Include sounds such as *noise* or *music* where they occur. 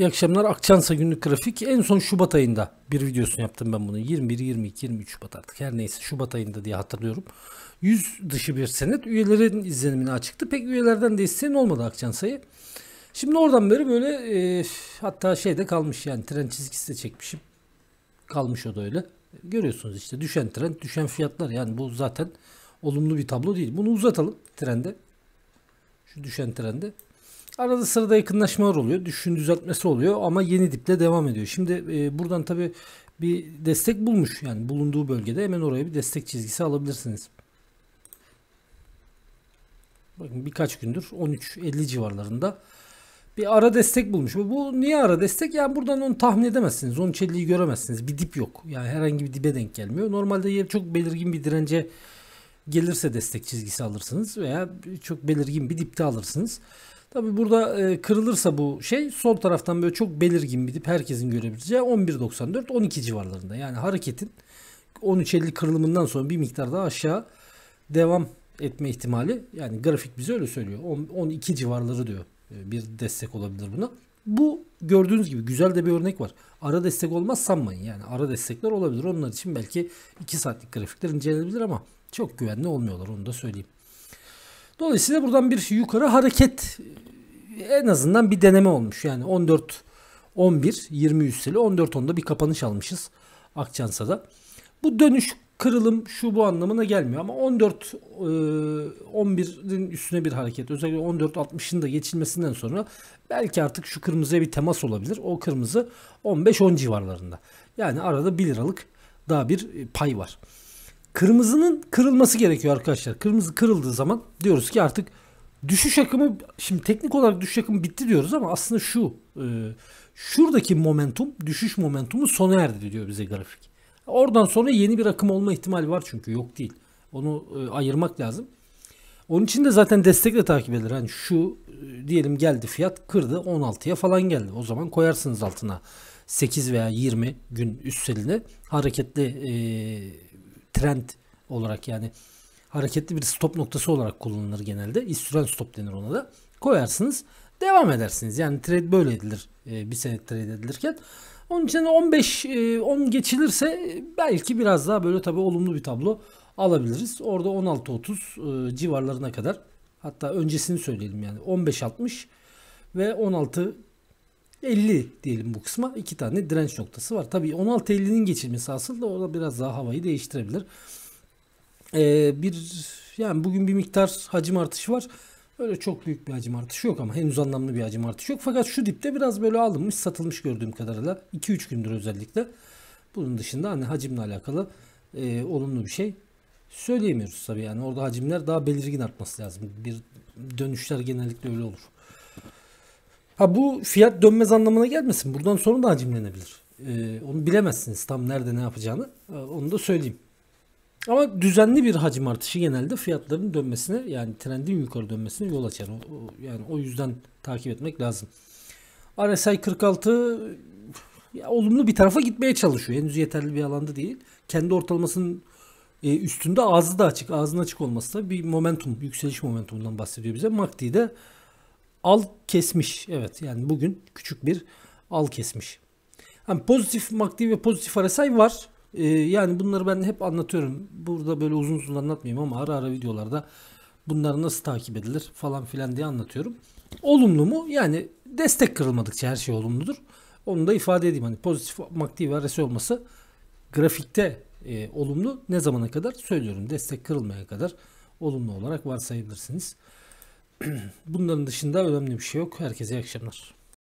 İyi akşamlar. Akçansa günlük grafik. En son Şubat ayında bir videosunu yaptım ben bunu. 21, 22, 23 Şubat artık. Her neyse Şubat ayında diye hatırlıyorum. 100 dışı bir senet üyelerin izlenimini açıktı. Pek üyelerden de isteyen olmadı Akçansa'yı. Şimdi oradan beri böyle e, hatta şeyde kalmış yani tren çizgisi de çekmişim. Kalmış o da öyle. Görüyorsunuz işte düşen trend, düşen fiyatlar. Yani bu zaten olumlu bir tablo değil. Bunu uzatalım trende. Şu düşen trende. Arada sırada yakınlaşmalar oluyor. Düşüşün düzeltmesi oluyor ama yeni diple devam ediyor. Şimdi e, buradan tabi bir destek bulmuş. Yani bulunduğu bölgede hemen oraya bir destek çizgisi alabilirsiniz. Bakın birkaç gündür 13.50 civarlarında bir ara destek bulmuş. Bu niye ara destek? Yani buradan onu tahmin edemezsiniz. 13.50'yi göremezsiniz. Bir dip yok. Yani herhangi bir dibe denk gelmiyor. Normalde yer çok belirgin bir dirence gelirse destek çizgisi alırsınız veya çok belirgin bir dipte alırsınız. Tabi burada e, kırılırsa bu şey sol taraftan böyle çok belirgin bir dip herkesin görebileceği 11.94-12 civarlarında. Yani hareketin 13.50 kırılımından sonra bir miktar daha aşağı devam etme ihtimali yani grafik bize öyle söylüyor. 10, 12 civarları diyor e, bir destek olabilir buna. Bu gördüğünüz gibi güzel de bir örnek var. Ara destek olmaz sanmayın yani ara destekler olabilir. Onlar için belki 2 saatlik grafikler incelenebilir ama çok güvenli olmuyorlar onu da söyleyeyim. Dolayısıyla buradan bir yukarı hareket e, en azından bir deneme olmuş. Yani 14 11 20 üsteli 14 10'da bir kapanış almışız Akçansa'da. Bu dönüş kırılım şu bu anlamına gelmiyor ama 14 11'in e, üstüne bir hareket özellikle 14 60'ın da geçilmesinden sonra belki artık şu kırmızıya bir temas olabilir. O kırmızı 15 10 civarlarında. Yani arada 1 liralık daha bir e, pay var. Kırmızının kırılması gerekiyor arkadaşlar. Kırmızı kırıldığı zaman diyoruz ki artık düşüş akımı şimdi teknik olarak düşüş akımı bitti diyoruz ama aslında şu e, şuradaki momentum düşüş momentumu sona erdi diyor bize grafik. Oradan sonra yeni bir akım olma ihtimali var çünkü yok değil. Onu e, ayırmak lazım. Onun için de zaten destekle takip edilir. Hani şu e, diyelim geldi fiyat kırdı 16'ya falan geldi. O zaman koyarsınız altına 8 veya 20 gün üstselini hareketli e, trend olarak yani hareketli bir stop noktası olarak kullanılır genelde. İstüren stop denir ona da. Koyarsınız devam edersiniz. Yani trade böyle edilir. E, bir senet trade edilirken. Onun için 15 e, 10 geçilirse belki biraz daha böyle tabii olumlu bir tablo alabiliriz. Orada 16 30 e, civarlarına kadar hatta öncesini söyleyelim yani 15 60 ve 16 50 diyelim bu kısma. iki tane direnç noktası var. Tabii 16.50'nin geçilmesi aslında orada biraz daha havayı değiştirebilir. Ee, bir yani bugün bir miktar hacim artışı var. Öyle çok büyük bir hacim artışı yok ama henüz anlamlı bir hacim artışı yok. Fakat şu dipte biraz böyle alınmış satılmış gördüğüm kadarıyla. 2-3 gündür özellikle. Bunun dışında hani hacimle alakalı e, olumlu bir şey söyleyemiyoruz tabii. Yani orada hacimler daha belirgin artması lazım. Bir dönüşler genellikle öyle olur. Ha bu fiyat dönmez anlamına gelmesin. Buradan sonra da hacimlenebilir. Ee, onu bilemezsiniz tam nerede ne yapacağını. Ee, onu da söyleyeyim. Ama düzenli bir hacim artışı genelde fiyatların dönmesine yani trendin yukarı dönmesine yol açar. O, o, yani o yüzden takip etmek lazım. RSI 46 ya, olumlu bir tarafa gitmeye çalışıyor. Henüz yeterli bir alanda değil. Kendi ortalamasının e, üstünde ağzı da açık. Ağzının açık olması da bir momentum, yükseliş momentumundan bahsediyor bize. MACD'de alt kesmiş. Evet yani bugün küçük bir al kesmiş. Yani pozitif MACD ve pozitif RSI var. Ee, yani bunları ben hep anlatıyorum. Burada böyle uzun uzun anlatmayayım ama ara ara videolarda bunları nasıl takip edilir falan filan diye anlatıyorum. Olumlu mu? Yani destek kırılmadıkça her şey olumludur. Onu da ifade edeyim. Hani pozitif MACD ve RSI olması grafikte e, olumlu ne zamana kadar söylüyorum destek kırılmaya kadar olumlu olarak varsayabilirsiniz. *clears throat* Bunların dışında önemli bir şey yok. Herkese iyi akşamlar.